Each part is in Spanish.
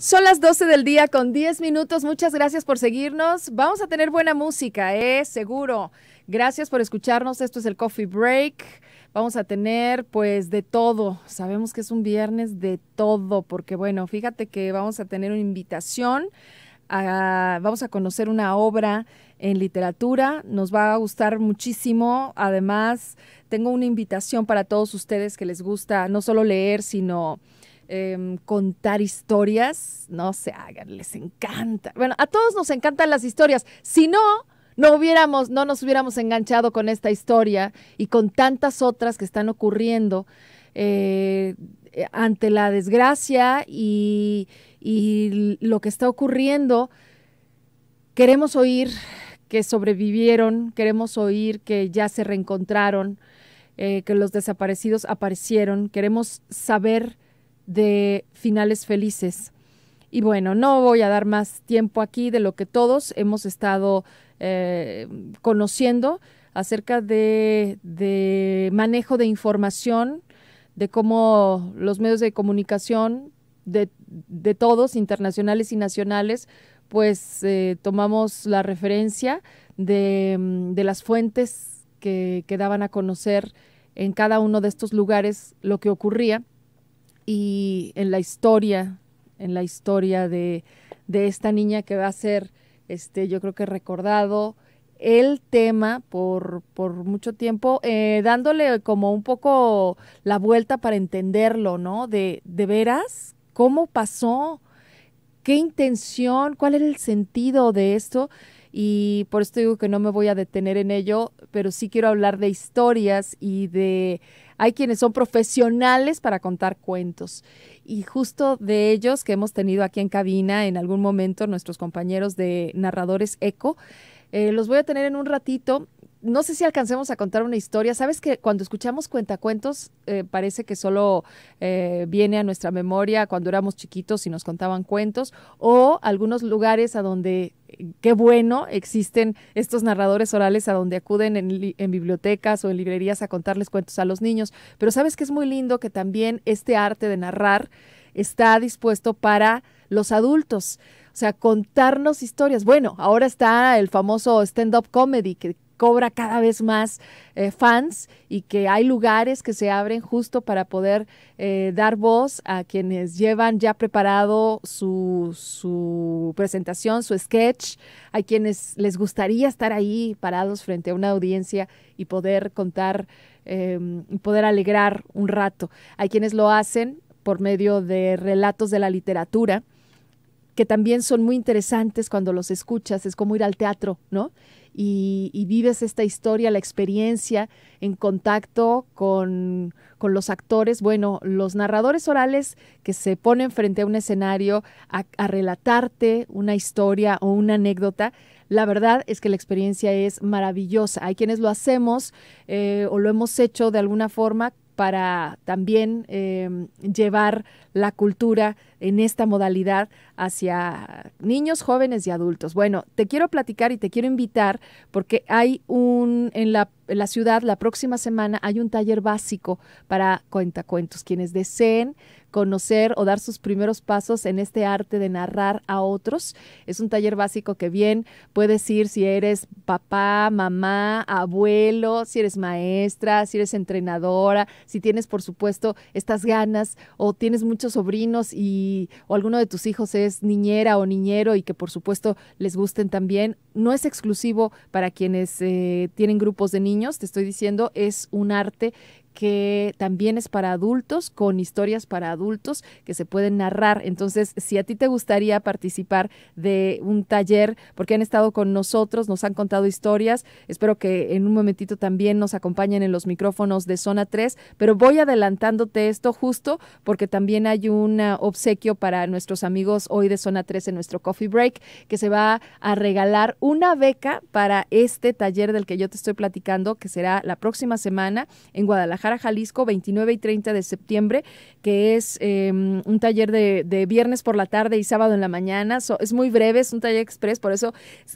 Son las 12 del día con 10 minutos. Muchas gracias por seguirnos. Vamos a tener buena música, es ¿eh? Seguro. Gracias por escucharnos. Esto es el Coffee Break. Vamos a tener pues de todo. Sabemos que es un viernes de todo, porque bueno, fíjate que vamos a tener una invitación. vamos a conocer una obra en literatura. Nos va a gustar muchísimo. Además, tengo una invitación para todos ustedes que les gusta no solo leer, sino Em, contar historias, no se hagan, les encanta. Bueno, a todos nos encantan las historias. Si no, no hubiéramos, no nos hubiéramos enganchado con esta historia y con tantas otras que están ocurriendo eh, ante la desgracia y, lo que está ocurriendo. Queremos oír que sobrevivieron, queremos oír que ya se reencontraron, eh, que los desaparecidos aparecieron, queremos saber de finales felices. Y bueno, no voy a dar más tiempo aquí de lo que todos hemos estado eh, conociendo acerca de, manejo de información, de cómo los medios de comunicación de, todos, internacionales y nacionales, pues eh, tomamos la referencia mm, de, las fuentes que, que, daban a conocer en cada uno de estos lugares lo que ocurría y en la historia, en la historia de, esta niña que va a ser, este, yo creo que recordado el tema por, mucho tiempo, eh, dándole como un poco la vuelta para entenderlo, ¿no? De, de veras, ¿cómo pasó? ¿Qué intención? ¿Cuál era el sentido de esto? Y por esto digo que no me voy a detener en ello, pero sí quiero hablar de historias y de hay quienes son profesionales para contar cuentos. Y justo de ellos que hemos tenido aquí en cabina en algún momento, nuestros compañeros de Narradores Eco, eh, los voy a tener en un ratito no sé si alcancemos a contar una historia. Sabes que cuando escuchamos cuentacuentos, eh, parece que solo eh, viene a nuestra memoria cuando éramos chiquitos y nos contaban cuentos, o algunos lugares a donde, eh, qué bueno, existen estos narradores orales a donde acuden en, en bibliotecas o en librerías a contarles cuentos a los niños. Pero sabes que es muy lindo que también este arte de narrar está dispuesto para los adultos. O sea, contarnos historias. Bueno, ahora está el famoso stand-up comedy, que cobra cada vez más eh, fans y que hay lugares que se abren justo para poder eh, dar voz a quienes llevan ya preparado su, presentación, su sketch, a quienes les gustaría estar ahí parados frente a una audiencia y poder contar, em, y poder alegrar un rato. Hay quienes lo hacen por medio de relatos de la literatura que también son muy interesantes cuando los escuchas, es como ir al teatro, ¿no? Y, vives esta historia, la experiencia en contacto con, con, los actores, bueno, los narradores orales que se ponen frente a un escenario a, relatarte una historia o una anécdota, la verdad es que la experiencia es maravillosa. Hay quienes lo hacemos eh, o lo hemos hecho de alguna forma para también em, llevar la cultura en esta modalidad hacia niños, jóvenes y adultos. Bueno, te quiero platicar y te quiero invitar porque hay un en la, en la ciudad la próxima semana hay un taller básico para cuentacuentos quienes deseen conocer o dar sus primeros pasos en este arte de narrar a otros. Es un taller básico que bien puedes ir si eres papá, mamá, abuelo, si eres maestra, si eres entrenadora, si tienes por supuesto estas ganas o tienes muchos sobrinos y o alguno de tus hijos es niñera o niñero y que por supuesto les gusten también. No es exclusivo para quienes eh, tienen grupos de niños, te estoy diciendo, es un arte que también es para adultos, con historias para adultos que se pueden narrar. Entonces, si a ti te gustaría participar de un taller, porque han estado con nosotros, nos han contado historias, espero que en un momentito también nos acompañen en los micrófonos de Zona 3, pero voy adelantándote esto justo porque también hay un ah, obsequio para nuestros amigos hoy de Zona 3 en nuestro Coffee Break, que se va a regalar una beca para este taller del que yo te estoy platicando, que será la próxima semana en Guadalajara a Jalisco, 29 y 30 de septiembre, que es em, un taller de, viernes por la tarde y sábado en la mañana. es muy breve, es un taller express, por eso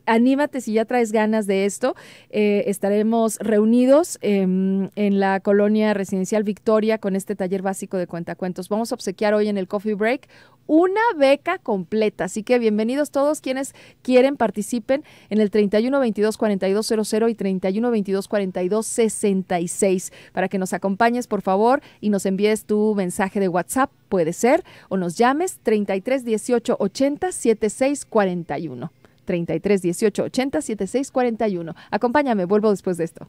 anímate si ya traes ganas de esto. Eh, estaremos reunidos em, en la colonia residencial Victoria con este taller básico de cuentacuentos. Vamos a obsequiar hoy en el Coffee Break una beca completa. Así que bienvenidos todos quienes quieren participen en el 31 22 42 00 y 31 22 42 66 para que nos acompañes por favor y nos envíes tu mensaje de WhatsApp puede ser o nos llames 33 18 80 76 41 33 18 80 76 41. Acompáñame, vuelvo después de esto.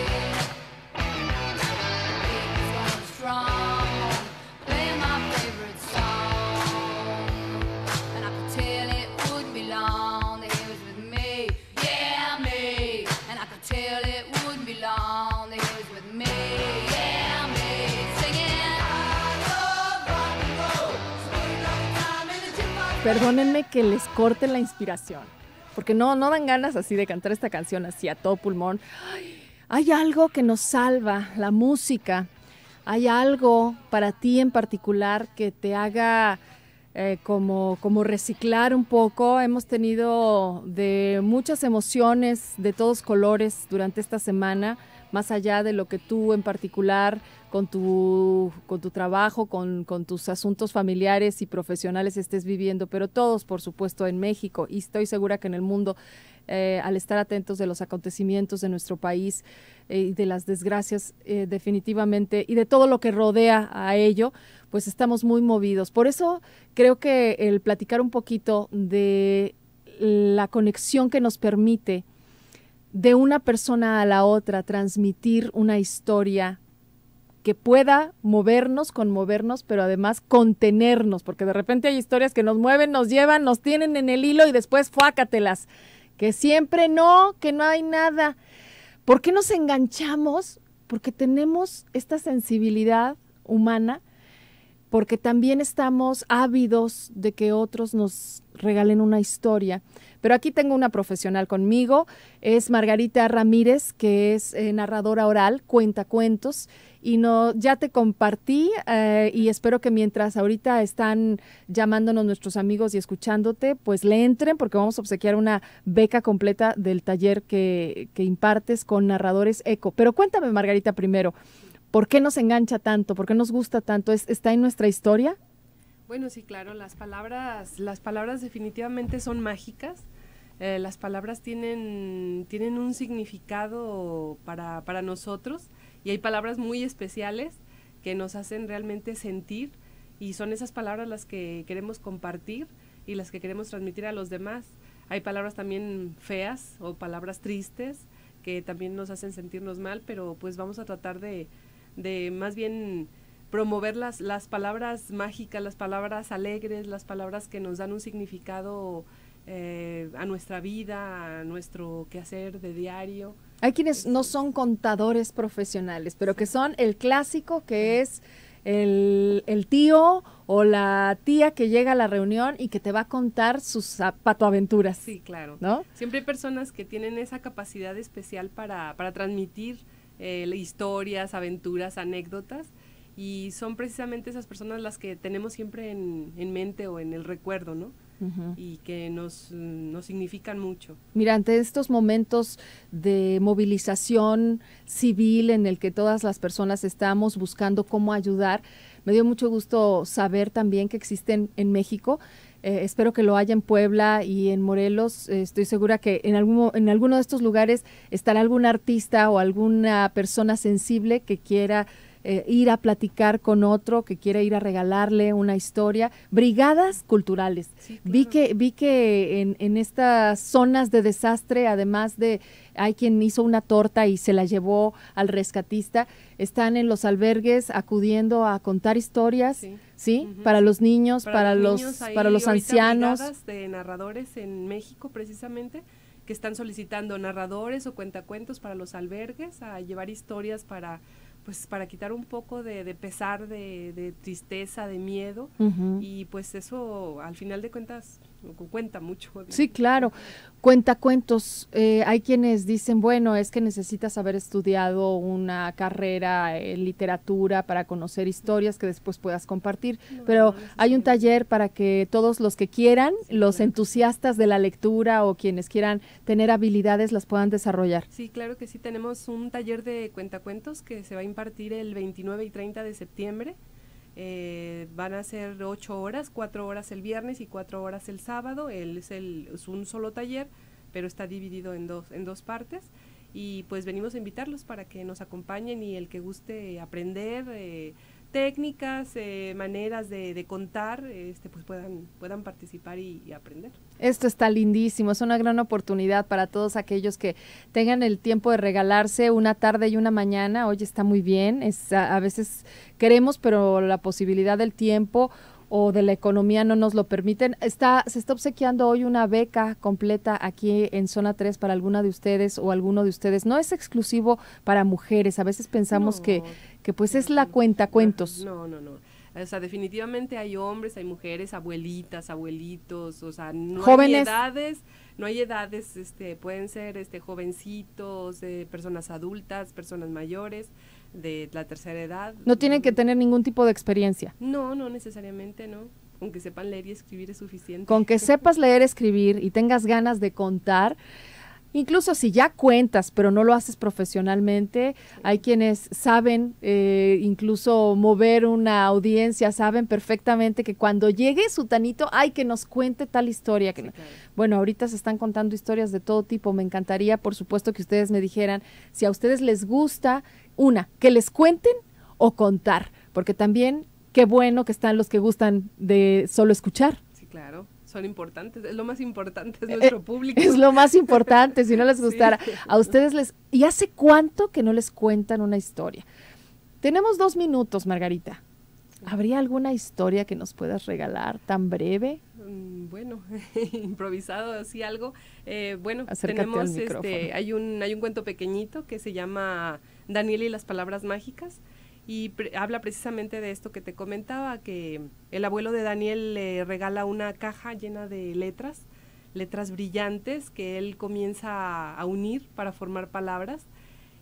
perdónenme que les corte la inspiración, porque no, no dan ganas así de cantar esta canción así a todo pulmón. hay algo que nos salva, la música. Hay algo para ti en particular que te haga eh, como, como reciclar un poco. Hemos tenido de muchas emociones de todos colores durante esta semana más allá de lo que tú en particular con tu, con tu trabajo, con, tus asuntos familiares y profesionales estés viviendo, pero todos, por supuesto, en México y estoy segura que en el mundo, eh, al estar atentos de los acontecimientos de nuestro país eh, y de las desgracias eh, definitivamente y de todo lo que rodea a ello, pues estamos muy movidos. Por eso creo que el platicar un poquito de la conexión que nos permite de una persona a la otra, transmitir una historia que pueda movernos, conmovernos, pero además contenernos, porque de repente hay historias que nos mueven, nos llevan, nos tienen en el hilo y después fuácatelas, que siempre no, que no hay nada. ¿Por qué nos enganchamos? Porque tenemos esta sensibilidad humana, porque también estamos ávidos de que otros nos regalen una historia, pero aquí tengo una profesional conmigo, es Margarita Ramírez, que es eh, narradora oral, cuenta cuentos y no ya te compartí eh, y espero que mientras ahorita están llamándonos nuestros amigos y escuchándote, pues le entren porque vamos a obsequiar una beca completa del taller que, que impartes con narradores eco. Pero cuéntame, Margarita, primero, ¿por qué nos engancha tanto? ¿Por qué nos gusta tanto? ¿Está en nuestra historia? Bueno, sí, claro, las palabras, las palabras definitivamente son mágicas. Eh, las palabras tienen, tienen un significado para, nosotros y hay palabras muy especiales que nos hacen realmente sentir y son esas palabras las que queremos compartir y las que queremos transmitir a los demás. Hay palabras también feas o palabras tristes que también nos hacen sentirnos mal, pero pues vamos a tratar de, de más bien promover las, las palabras mágicas, las palabras alegres, las palabras que nos dan un significado eh, a nuestra vida, a nuestro quehacer de diario. Hay quienes no este, son contadores profesionales, pero que son el clásico que es el, tío o la tía que llega a la reunión y que te va a contar sus patoaventuras. Sí, claro. ¿no? Siempre hay personas que tienen esa capacidad especial para, para transmitir eh, historias, aventuras, anécdotas y son precisamente esas personas las que tenemos siempre en, mente o en el recuerdo, ¿no? y que nos, significan mucho. Mira, ante estos momentos de movilización civil en el que todas las personas estamos buscando cómo ayudar, me dio mucho gusto saber también que existen en México. Eh, espero que lo haya en Puebla y en Morelos. Eh, estoy segura que en, algún, en alguno de estos lugares estará algún artista o alguna persona sensible que quiera eh, ir a platicar con otro que quiere ir a regalarle una historia. Brigadas culturales. Vi que, vi que en, en, estas zonas de desastre, además de hay quien hizo una torta y se la llevó al rescatista, están en los albergues acudiendo a contar historias. Sí. Para los niños, para, para los, niños, para los ancianos. de narradores en México precisamente que están solicitando narradores o cuentacuentos para los albergues a llevar historias para pues para quitar un poco de, de pesar, de, tristeza, de miedo. Y pues eso, al final de cuentas, cuenta mucho. Sí, claro. Cuenta cuentos. Eh, hay quienes dicen, bueno, es que necesitas haber estudiado una carrera en literatura para conocer historias que después puedas compartir. Pero hay un taller para que todos los que quieran, los entusiastas de la lectura o quienes quieran tener habilidades, las puedan desarrollar. Sí, claro que sí. Tenemos un taller de cuentacuentos que se va a impartir el 29 y 30 de septiembre eh, van a ser ocho horas, cuatro horas el viernes y cuatro horas el sábado. es, un solo taller, pero está dividido en dos, en dos partes. Y pues venimos a invitarlos para que nos acompañen y el que guste aprender, eh, técnicas, eh, maneras de, contar, este, pues puedan, puedan participar y, aprender. Esto está lindísimo, es una gran oportunidad para todos aquellos que tengan el tiempo de regalarse una tarde y una mañana, hoy está muy bien, a, veces queremos, pero la posibilidad del tiempo o de la economía no nos lo permiten. Está, se está obsequiando hoy una beca completa aquí en Zona 3 para alguna de ustedes o alguno de ustedes. No es exclusivo para mujeres. A veces pensamos que que pues es la cuenta cuentos. No, no, no. O sea, definitivamente hay hombres, hay mujeres, abuelitas, abuelitos, o sea, no Jóvenes. hay edades, no hay edades, este, pueden ser este jovencitos, eh, personas adultas, personas mayores de la tercera edad. No tienen que mm. tener ningún tipo de experiencia. No, no necesariamente, no. aunque sepan leer y escribir es suficiente. Con que sepas leer, escribir y tengas ganas de contar, Incluso si ya cuentas, pero no lo haces profesionalmente, hay quienes saben eh, incluso mover una audiencia, saben perfectamente que cuando llegue su tanito, hay que nos cuente tal historia. Bueno, ahorita se están contando historias de todo tipo. Me encantaría, por supuesto, que ustedes me dijeran si a ustedes les gusta, una, que les cuenten o contar, porque también qué bueno que están los que gustan de solo escuchar. Sí, claro son importantes, es lo más importante, es eh, nuestro eh, público. Es lo más importante, si no les gustara. A ustedes les... ¿Y hace cuánto que no les cuentan una historia? Tenemos dos minutos, Margarita. ¿Habría alguna historia que nos puedas regalar tan breve? Mm, bueno, improvisado así algo. Eh, bueno, Acércate tenemos, este, hay un hay un cuento pequeñito que se llama Daniel y las palabras mágicas y habla precisamente de esto que te comentaba, que el abuelo de Daniel le regala una caja llena de letras, letras brillantes que él comienza a unir para formar palabras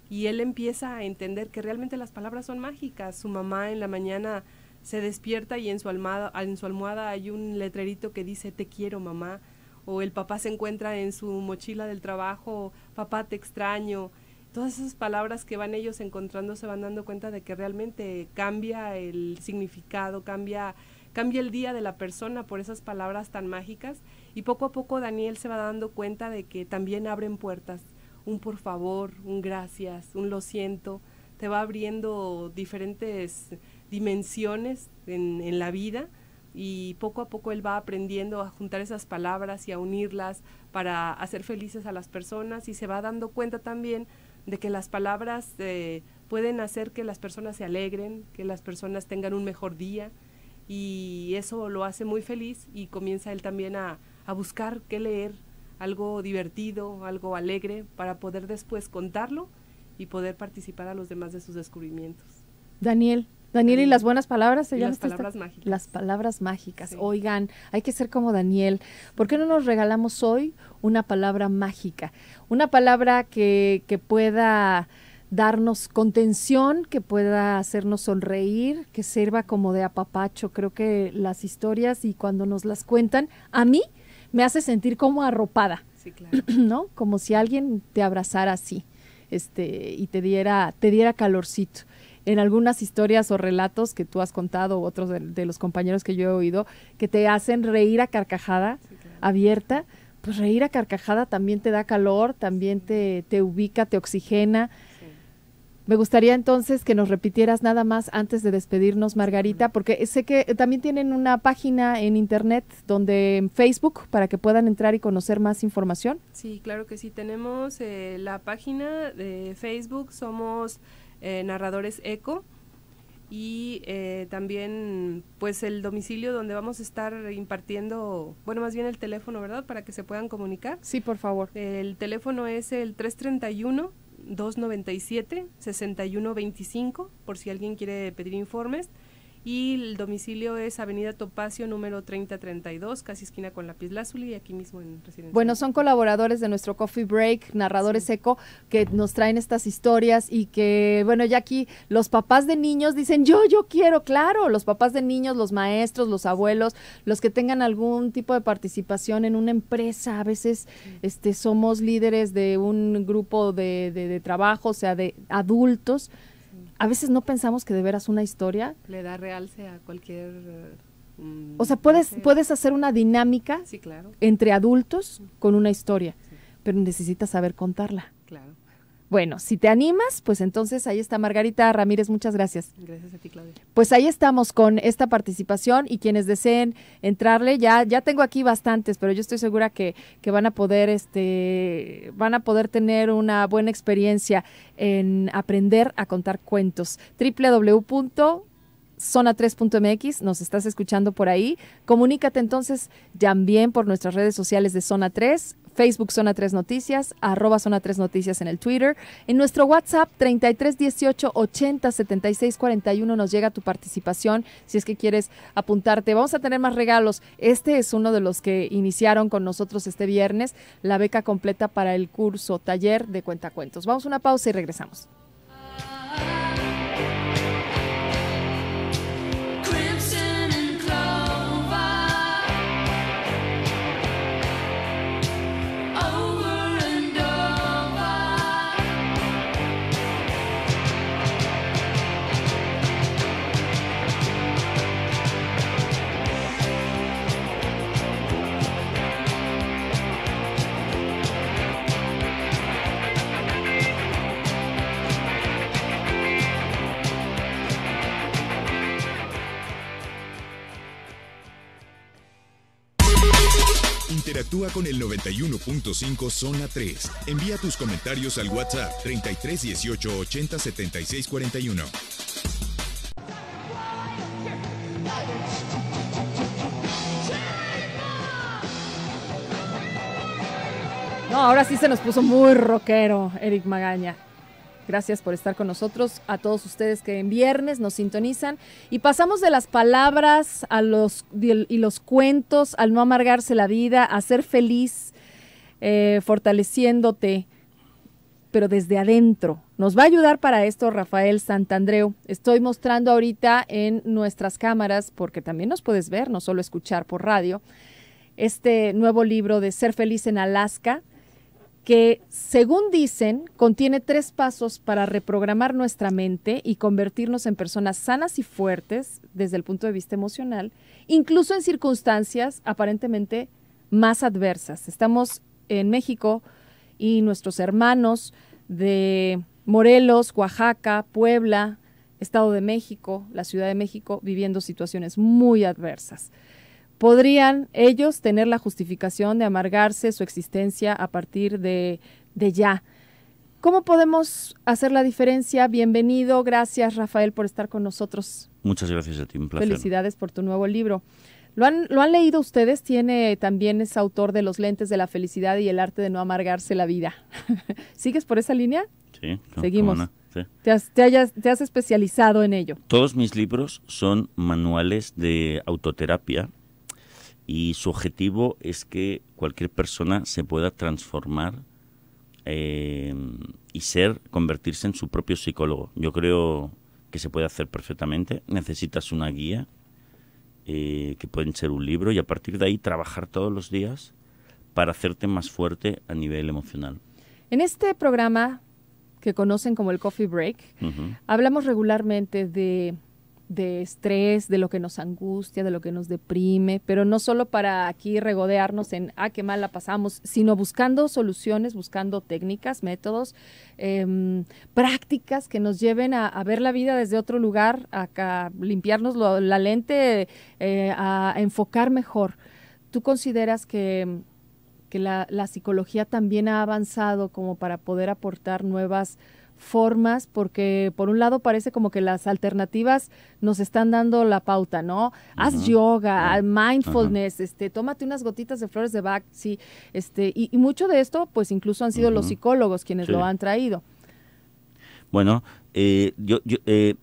y él empieza a entender que realmente las palabras son mágicas. Su mamá en la mañana se despierta y en su, almohada, en su almohada hay un letrerito que dice te quiero mamá o el papá se encuentra en su mochila del trabajo, papá te extraño, todas esas palabras que van ellos encontrando se van dando cuenta de que realmente cambia el significado, cambia, cambia el día de la persona por esas palabras tan mágicas y poco a poco Daniel se va dando cuenta de que también abren puertas, un por favor, un gracias, un lo siento, te va abriendo diferentes dimensiones en, en la vida y poco a poco él va aprendiendo a juntar esas palabras y a unirlas para hacer felices a las personas y se va dando cuenta también de que las palabras eh, pueden hacer que las personas se alegren, que las personas tengan un mejor día y eso lo hace muy feliz y comienza él también a, a buscar qué leer, algo divertido, algo alegre, para poder después contarlo y poder participar a los demás de sus descubrimientos. Daniel, Daniel y las buenas palabras se Las palabras mágicas. Las palabras mágicas. Oigan, hay que ser como Daniel. ¿Por qué no nos regalamos hoy una palabra mágica? Una palabra que, que pueda darnos contención, que pueda hacernos sonreír, que sirva como de apapacho. Creo que las historias y cuando nos las cuentan, a mí me hace sentir como arropada. Sí, claro. ¿No? Como si alguien te abrazara así, este, y te diera, te diera calorcito en algunas historias o relatos que tú has contado, otros de, los compañeros que yo he oído, que te hacen reír a carcajada abierta, pues reír a carcajada también te da calor, también te, ubica, te oxigena. Me gustaría entonces que nos repitieras nada más antes de despedirnos, Margarita, porque sé que también tienen una página en internet donde en Facebook para que puedan entrar y conocer más información. Sí, claro que sí. Tenemos eh, la página de Facebook, somos eh, narradores eco y eh, también pues el domicilio donde vamos a estar impartiendo, bueno más bien el teléfono, ¿verdad? Para que se puedan comunicar. Sí, por favor. El teléfono es el 331 297 6125 por si alguien quiere pedir informes y el domicilio es Avenida Topacio número 3032, casi esquina con Lazuli y aquí mismo en Residencia. Bueno, son colaboradores de nuestro Coffee Break, narradores eco que nos traen estas historias y que bueno, ya aquí los papás de niños dicen, "Yo yo quiero", claro, los papás de niños, los maestros, los abuelos, los que tengan algún tipo de participación en una empresa, a veces este somos líderes de un grupo de, de, de trabajo, o sea, de adultos a veces no pensamos que de veras una historia le da realce a cualquier eh, mm, o sea puedes hacer. puedes hacer una dinámica entre adultos con una historia pero necesitas saber contarla claro bueno, si te animas, pues entonces ahí está Margarita Ramírez, muchas gracias. Gracias a ti, Claudia. Pues ahí estamos con esta participación y quienes deseen entrarle, ya, ya tengo aquí bastantes, pero yo estoy segura que, van a poder, este, van a poder tener una buena experiencia en aprender a contar cuentos. wwwzona 3mx nos estás escuchando por ahí. Comunícate entonces también por nuestras redes sociales de Zona 3, Facebook Zona 3 Noticias, arroba Zona 3 Noticias en el Twitter. En nuestro WhatsApp 3318 80 76 nos llega tu participación si es que quieres apuntarte. Vamos a tener más regalos. Este es uno de los que iniciaron con nosotros este viernes, la beca completa para el curso taller de cuentacuentos. Vamos a una pausa y regresamos. con el 91.5 Zona 3. Envía tus comentarios al WhatsApp 33 18 80 76 41. No, ahora sí se nos puso muy rockero Eric Magaña. Gracias por estar con nosotros, a todos ustedes que en viernes nos sintonizan. Y pasamos de las palabras a los, y los cuentos, al no amargarse la vida, a ser feliz, eh, fortaleciéndote, pero desde adentro. Nos va a ayudar para esto Rafael Santandreu. Estoy mostrando ahorita en nuestras cámaras, porque también nos puedes ver, no solo escuchar por radio, este nuevo libro de Ser feliz en Alaska que, según dicen, contiene tres pasos para reprogramar nuestra mente y convertirnos en personas sanas y fuertes desde el punto de vista emocional, incluso en circunstancias aparentemente más adversas. Estamos en México y nuestros hermanos de Morelos, Oaxaca, Puebla, Estado de México, la Ciudad de México, viviendo situaciones muy adversas podrían ellos tener la justificación de amargarse su existencia a partir de, ya. ¿Cómo podemos hacer la diferencia? Bienvenido, gracias Rafael por estar con nosotros. Muchas gracias a ti, un placer. Felicidades por tu nuevo libro. ¿Lo han, ¿Lo han leído ustedes? Tiene también es autor de Los lentes de la felicidad y el arte de no amargarse la vida. ¿Sigues por esa línea? Sí. Seguimos. Te, te has especializado en ello. Todos mis libros son manuales de autoterapia y su objetivo es que cualquier persona se pueda transformar eh, y ser, convertirse en su propio psicólogo. Yo creo que se puede hacer perfectamente. Necesitas una guía, eh, que pueden ser un libro, y a partir de ahí trabajar todos los días para hacerte más fuerte a nivel emocional. En este programa que conocen como el Coffee Break, hablamos regularmente de de estrés, de lo que nos angustia, de lo que nos deprime, pero no solo para aquí regodearnos en, ah, qué mal la pasamos, sino buscando soluciones, buscando técnicas, métodos, em, prácticas que nos lleven a, ver la vida desde otro lugar, a, limpiarnos la lente, eh, a, enfocar mejor. ¿Tú consideras que, la psicología también ha avanzado como para poder aportar nuevas formas, porque por un lado parece como que las alternativas nos están dando la pauta, ¿no? Haz yoga, mindfulness, este, tómate unas gotitas de flores de Bach, sí, este, y, mucho de esto, pues incluso han sido los psicólogos quienes lo han traído. Bueno, eh, yo, eh,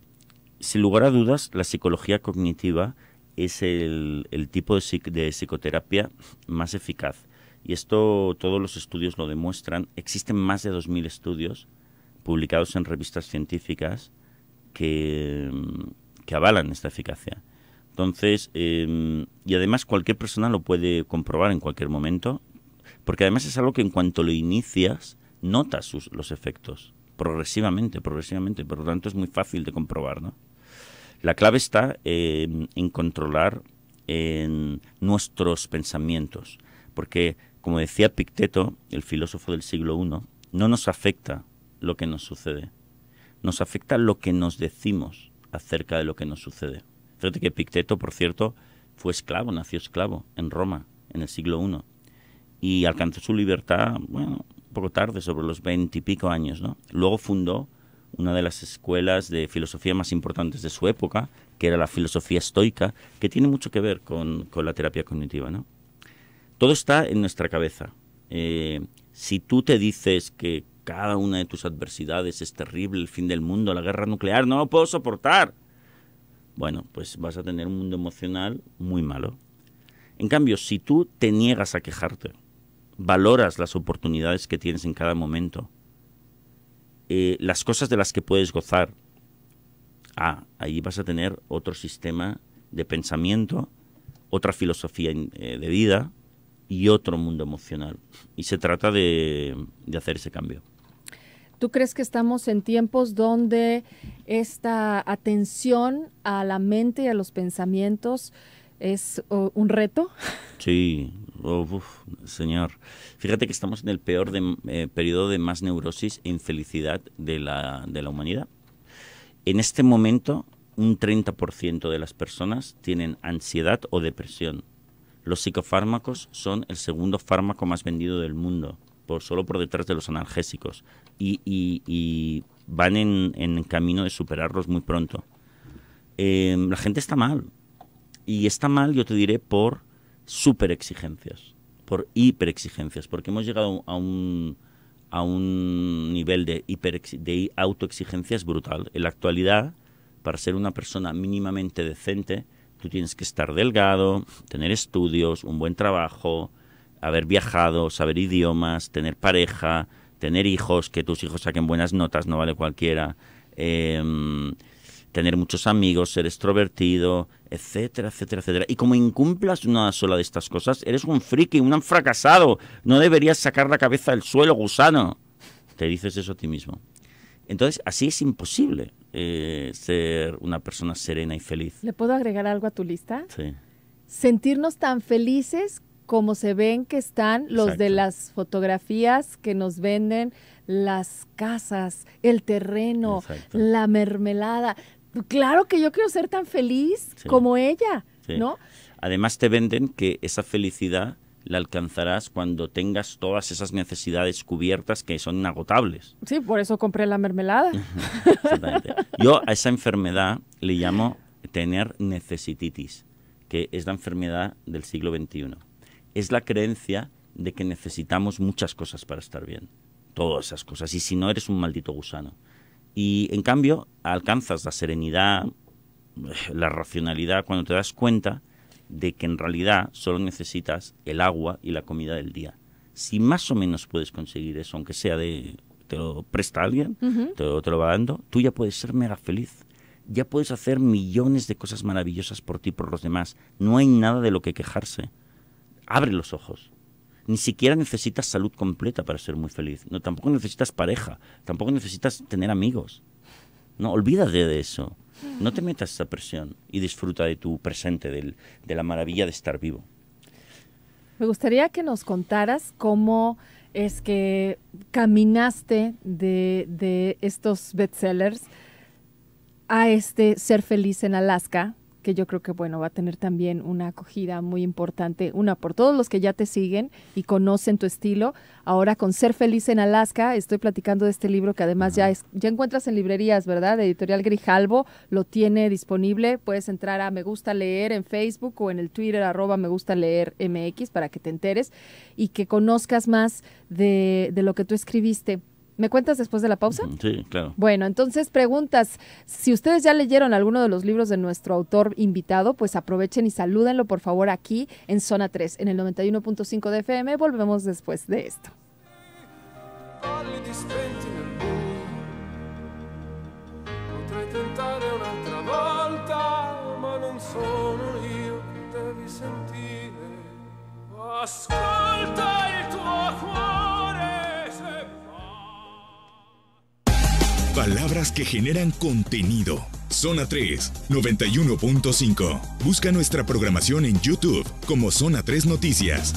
sin lugar a dudas, la psicología cognitiva es el, tipo de, de psicoterapia más eficaz y esto todos los estudios lo demuestran. Existen más de 2.000 estudios publicados en revistas científicas que, avalan esta eficacia. Entonces, em, y además cualquier persona lo puede comprobar en cualquier momento, porque además es algo que en cuanto lo inicias, notas sus, los efectos progresivamente, progresivamente, por lo tanto es muy fácil de comprobar. ¿no? La clave está em, en controlar en nuestros pensamientos, porque como decía Picteto, el filósofo del siglo I, no nos afecta lo que nos sucede. Nos afecta lo que nos decimos acerca de lo que nos sucede. Fíjate que Picteto, por cierto, fue esclavo, nació esclavo en Roma en el siglo I y alcanzó su libertad, bueno, un poco tarde, sobre los veintipico años, Luego fundó una de las escuelas de filosofía más importantes de su época, que era la filosofía estoica, que tiene mucho que ver con, la terapia cognitiva, Todo está en nuestra cabeza. Eh, si tú te dices que cada una de tus adversidades es terrible, el fin del mundo, la guerra nuclear, no lo puedo soportar. Bueno, pues vas a tener un mundo emocional muy malo. En cambio, si tú te niegas a quejarte, valoras las oportunidades que tienes en cada momento, eh, las cosas de las que puedes gozar, ah, ahí vas a tener otro sistema de pensamiento, otra filosofía eh, de vida y otro mundo emocional. Y se trata de hacer ese cambio. ¿Tú crees que estamos en tiempos donde esta atención a la mente y a los pensamientos es un reto? Sí, señor. Fíjate que estamos en el peor eh, periodo de más neurosis e infelicidad de la, humanidad. En este momento, un 30% de las personas tienen ansiedad o depresión. Los psicofármacos son el segundo fármaco más vendido del mundo, por, solo por detrás de los analgésicos y, y, van en, camino de superarlos muy pronto. Em, la gente está mal. Y está mal, yo te diré, por exigencias por exigencias porque hemos llegado a un, a un nivel de, hiper, de autoexigencias brutal. En la actualidad, para ser una persona mínimamente decente, tú tienes que estar delgado, tener estudios, un buen trabajo, haber viajado, saber idiomas, tener pareja, tener hijos, que tus hijos saquen buenas notas, no vale cualquiera, em, tener muchos amigos, ser extrovertido, etcétera, etcétera, etcétera. Y como incumplas una sola de estas cosas, eres un friki, un fracasado, no deberías sacar la cabeza del suelo, gusano. Te dices eso a ti mismo. Entonces, así es imposible eh, ser una persona serena y feliz. ¿Le puedo agregar algo a tu lista? Sí. Sentirnos tan felices como se ven que están los de las fotografías que nos venden las casas, el terreno, la mermelada. Claro que yo quiero ser tan feliz como ella, ¿no? Además te venden que esa felicidad la alcanzarás cuando tengas todas esas necesidades cubiertas que son inagotables. Sí, por eso compré la mermelada. Yo a esa enfermedad le llamo tener necesititis, que es la enfermedad del siglo XXI es la creencia de que necesitamos muchas cosas para estar bien. Todas esas cosas. Y si no, eres un maldito gusano. Y en cambio, alcanzas la serenidad, la racionalidad, cuando te das cuenta de que en realidad solo necesitas el agua y la comida del día. Si más o menos puedes conseguir eso, aunque sea de te lo presta alguien, te, lo, va dando, tú ya puedes ser mega feliz. Ya puedes hacer millones de cosas maravillosas por ti, y por los demás. No hay nada de lo que quejarse abre los ojos. Ni siquiera necesitas salud completa para ser muy feliz. No, tampoco necesitas pareja. Tampoco necesitas tener amigos. No, olvídate de eso. No te metas esa presión y disfruta de tu presente, de la maravilla de estar vivo. Me gustaría que nos contaras cómo es que caminaste de, de estos bestsellers a este Ser feliz en Alaska, que yo creo que bueno va a tener también una acogida muy importante, una por todos los que ya te siguen y conocen tu estilo. Ahora con Ser feliz en Alaska, estoy platicando de este libro que además ya es, ya encuentras en librerías, ¿verdad? De Editorial Grijalvo lo tiene disponible, puedes entrar a Me gusta leer en Facebook o en el Twitter arroba Me gusta leer MX para que te enteres y que conozcas más de, de lo que tú escribiste ¿Me cuentas después de la pausa? Sí, claro. Bueno, entonces preguntas, si ustedes ya leyeron alguno de los libros de nuestro autor invitado, pues aprovechen y salúdenlo por favor aquí en Zona 3, en el 91.5 de FM. Volvemos después de esto. Palabras que generan contenido. Zona 3, 91.5. Busca nuestra programación en YouTube como Zona 3 Noticias.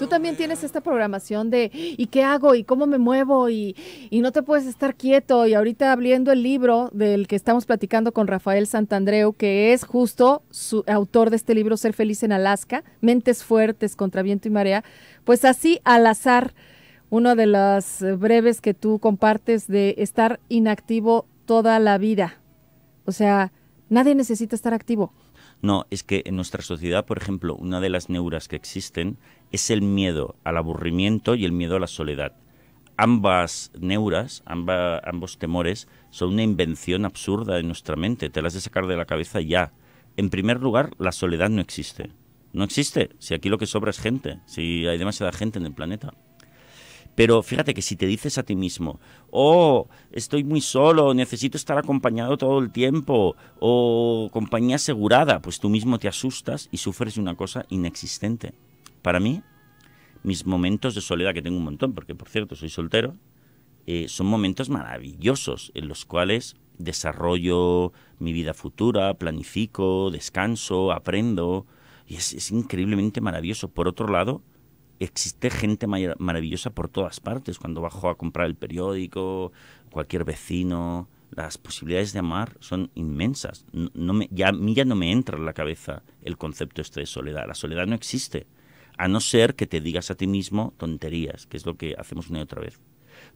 Tú también tienes esta programación de ¿y qué hago? ¿Y cómo me muevo? ¿Y, y no te puedes estar quieto. Y ahorita abriendo el libro del que estamos platicando con Rafael Santandreu, que es justo su autor de este libro Ser feliz en Alaska, Mentes fuertes contra viento y marea, pues así al azar, uno de las breves que tú compartes de estar inactivo toda la vida. O sea, nadie necesita estar activo. No, es que en nuestra sociedad, por ejemplo, una de las neuras que existen es el miedo al aburrimiento y el miedo a la soledad ambas neuras, ambos temores, son una invención absurda de nuestra mente. Te las de sacar de la cabeza ya. En primer lugar, la soledad no existe. No existe. Si aquí lo que sobra es gente, si hay demasiada gente en el planeta. Pero fíjate que si te dices a ti mismo, oh, estoy muy solo, necesito estar acompañado todo el tiempo, o compañía asegurada, pues tú mismo te asustas y sufres una cosa inexistente. Para mí, mis momentos de soledad, que tengo un montón, porque por cierto soy soltero, eh, son momentos maravillosos en los cuales desarrollo mi vida futura, planifico, descanso, aprendo, y es, increíblemente maravilloso. Por otro lado, existe gente maravillosa por todas partes, cuando bajo a comprar el periódico, cualquier vecino, las posibilidades de amar son inmensas. No, me, ya, a mí ya no me entra en la cabeza el concepto este de soledad. La soledad no existe a no ser que te digas a ti mismo tonterías, que es lo que hacemos una y otra vez.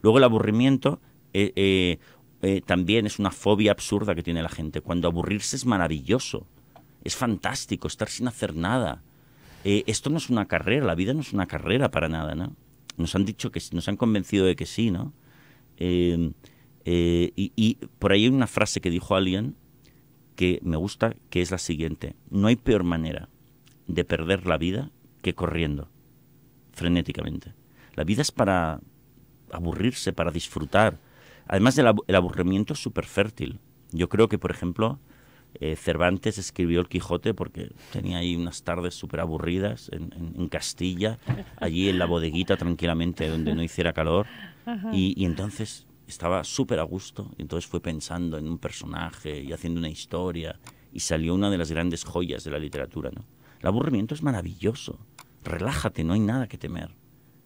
Luego el aburrimiento eh, eh, eh, también es una fobia absurda que tiene la gente. Cuando aburrirse es maravilloso, es fantástico, estar sin hacer nada. esto no es una carrera, la vida no es una carrera para nada, ¿no? Nos han dicho que nos han convencido de que sí, ¿no? Y, y por ahí hay una frase que dijo alguien que me gusta, que es la siguiente. No hay peor manera de perder la vida que corriendo, frenéticamente. La vida es para aburrirse, para disfrutar. Además, el, aburrimiento es súper fértil. Yo creo que, por ejemplo, eh, Cervantes escribió El Quijote porque tenía ahí unas tardes súper aburridas en, Castilla, allí en la bodeguita tranquilamente donde no hiciera calor. Y, entonces estaba súper a gusto. Y entonces fue pensando en un personaje y haciendo una historia y salió una de las grandes joyas de la literatura. ¿no? El aburrimiento es maravilloso relájate, no hay nada que temer,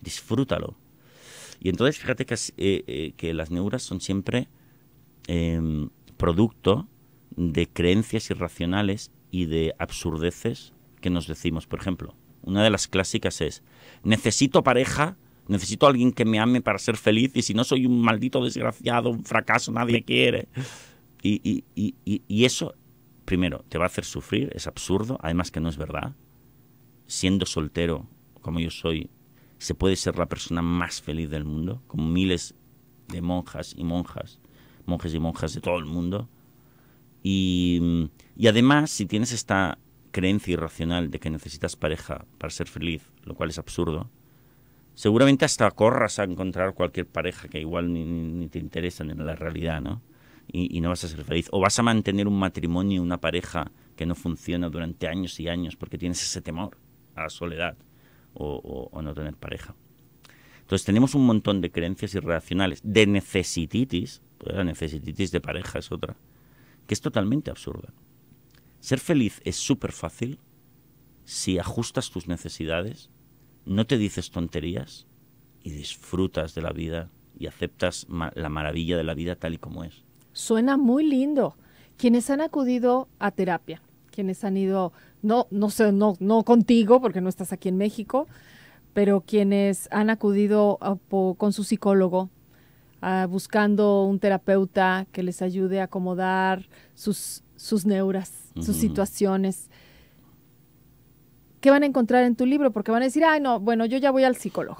disfrútalo. Y entonces fíjate que, eh, eh, que las neuras son siempre em, producto de creencias irracionales y de absurdeces que nos decimos. Por ejemplo, una de las clásicas es, necesito pareja, necesito a alguien que me ame para ser feliz y si no soy un maldito desgraciado, un fracaso, nadie quiere. y eso, primero, te va a hacer sufrir, es absurdo, además que no es verdad, siendo soltero, como yo soy, se puede ser la persona más feliz del mundo, con miles de monjas y monjas, monjes y monjas de todo el mundo. Y, además, si tienes esta creencia irracional de que necesitas pareja para ser feliz, lo cual es absurdo, seguramente hasta corras a encontrar cualquier pareja que igual ni, te interesa en la realidad, ¿no? Y, y, no vas a ser feliz. O vas a mantener un matrimonio, una pareja que no funciona durante años y años porque tienes ese temor soledad o, no tener pareja. Entonces tenemos un montón de creencias irracionales, de necesititis, pues la necesititis de pareja es otra, que es totalmente absurda. Ser feliz es súper fácil si ajustas tus necesidades, no te dices tonterías y disfrutas de la vida y aceptas la maravilla de la vida tal y como es. Suena muy lindo. Quienes han acudido a terapia quienes han ido, no, no sé, no, no contigo, porque no estás aquí en México, pero quienes han acudido con su psicólogo buscando un terapeuta que les ayude a acomodar sus, sus neuras, sus situaciones. ¿Qué van a encontrar en tu libro? Porque van a decir, ay, no, bueno, yo ya voy al psicólogo.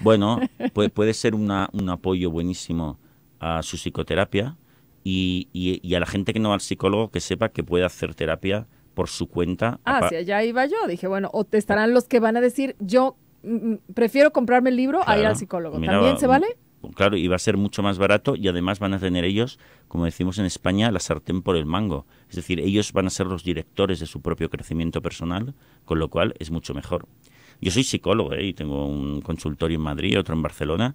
Bueno, puede, ser un apoyo buenísimo a su psicoterapia y, a la gente que no va al psicólogo que sepa que puede hacer terapia por su cuenta. Ah, si allá iba yo. Dije, bueno, o te estarán los que van a decir, yo mm, mm, prefiero comprarme el libro a ir al psicólogo. ¿También se mm, vale? Claro, y va a ser mucho más barato y además van a tener ellos, como decimos en España, la sartén por el mango. Es decir, ellos van a ser los directores de su propio crecimiento personal, con lo cual es mucho mejor. Yo soy psicólogo ¿eh? y tengo un consultorio en Madrid, otro en Barcelona,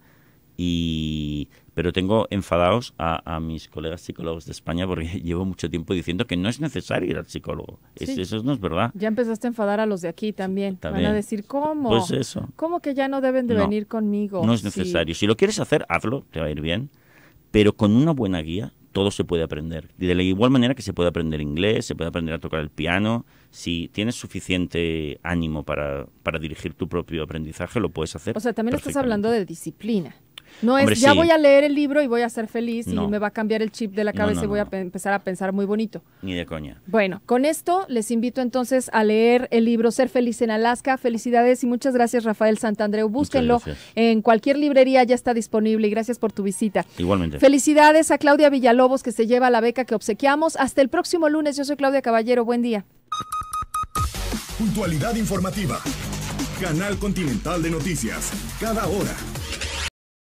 y pero tengo enfadados a, mis colegas psicólogos de España porque llevo mucho tiempo diciendo que no es necesario ir al psicólogo. eso no es verdad. Ya empezaste a enfadar a los de aquí también. Van a decir, ¿cómo? Pues eso. ¿Cómo que ya no deben de venir conmigo? No es necesario. Si lo quieres hacer, hazlo, te va a ir bien. Pero con una buena guía, todo se puede aprender. Y de la igual manera que se puede aprender inglés, se puede aprender a tocar el piano. Si tienes suficiente ánimo para, para dirigir tu propio aprendizaje, lo puedes hacer. O sea, también estás hablando de disciplina. No es, ya voy a leer el libro y voy a ser feliz y me va a cambiar el chip de la cabeza y voy a empezar a pensar muy bonito. Ni de coña. Bueno, con esto les invito entonces a leer el libro Ser feliz en Alaska. Felicidades y muchas gracias Rafael Santandreu. Búsquenlo en cualquier librería, ya está disponible y gracias por tu visita. Igualmente. Felicidades a Claudia Villalobos que se lleva la beca que obsequiamos. Hasta el próximo lunes. Yo soy Claudia Caballero. Buen día. Puntualidad informativa. Canal Continental de Noticias. Cada hora.